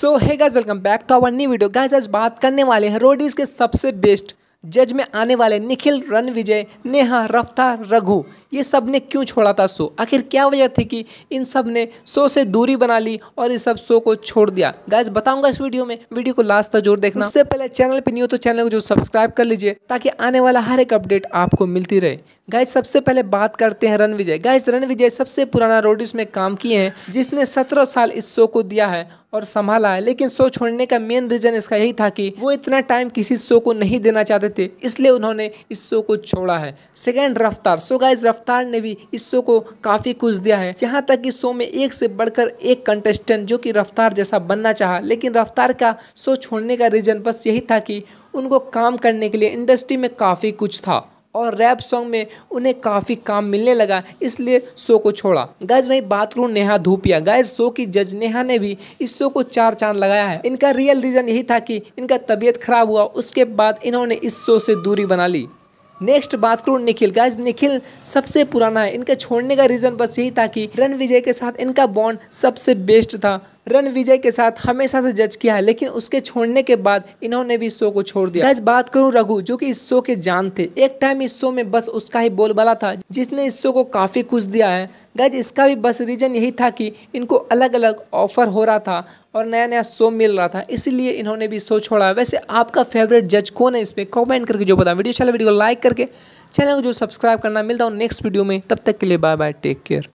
so hey guys welcome back to our new video guys आज बात करने वाले हैं रोडीज के सबसे बेस्ट जज में आने वाले निखिल रणविजय नेहा रफ्तार रघु ये सब ने क्यों छोड़ा था शो आखिर क्या वजह थी कि इन सब ने शो से दूरी बना ली और इस सब शो को छोड़ दिया गाइज बताऊंगा इस वीडियो में वीडियो को लास्ट तक जोर देखना उससे पहले चैनल पे नहीं हो तो चैनल को जो सब्सक्राइब कर लीजिए ताकि आने वाला हर एक अपडेट आपको मिलती रहे गाइज सबसे पहले बात करते हैं रणविजय गाइज रणविजय सबसे पुराना रोडिस में काम किए हैं जिसने सत्रह साल इस शो को दिया है और संभाला है लेकिन शो छोड़ने का मेन रीजन इसका यही था कि वो इतना टाइम किसी शो को नहीं देना चाहते थे इसलिए उन्होंने इस शो को छोड़ा है सेकेंड रफ्तार सो गाइज रफ्तार ने भी इस शो को काफ़ी कुछ दिया है यहाँ तक कि शो में एक से बढ़कर एक कंटेस्टेंट जो कि रफ्तार जैसा बनना चाहा लेकिन रफ्तार का शो छोड़ने का रीज़न बस यही था कि उनको काम करने के लिए इंडस्ट्री में काफ़ी कुछ था और रैप सॉन्ग में उन्हें काफ़ी काम मिलने लगा इसलिए शो को छोड़ा गैज वही बात करूँ नेहा धूपिया गैज शो की जज नेहा ने भी इस शो को चार चांद लगाया है इनका रियल रीज़न यही था कि इनका तबीयत खराब हुआ उसके बाद इन्होंने इस शो से दूरी बना ली नेक्स्ट बात करूँ निखिल गैज निखिल सबसे पुराना है इनके छोड़ने का रीज़न बस यही था कि रन विजय के साथ इनका बॉन्ड सबसे बेस्ट था रन विजय के साथ हमेशा से जज किया है लेकिन उसके छोड़ने के बाद इन्होंने भी शो को छोड़ दिया बात करूँ रघु जो कि इस शो के जान थे एक टाइम इस शो में बस उसका ही बोलबाला था जिसने इस शो को काफ़ी कुछ दिया है गज इसका भी बस रीज़न यही था कि इनको अलग अलग ऑफर हो रहा था और नया नया शो मिल रहा था इसलिए इन्होंने भी शो छोड़ा वैसे आपका फेवरेट जज कौन है इसमें कॉमेंट करके जो बताया वीडियो चला वीडियो को लाइक करके चैनल को जो सब्सक्राइब करना मिलता हूँ नेक्स्ट वीडियो में तब तक के लिए बाय बाय टेक केयर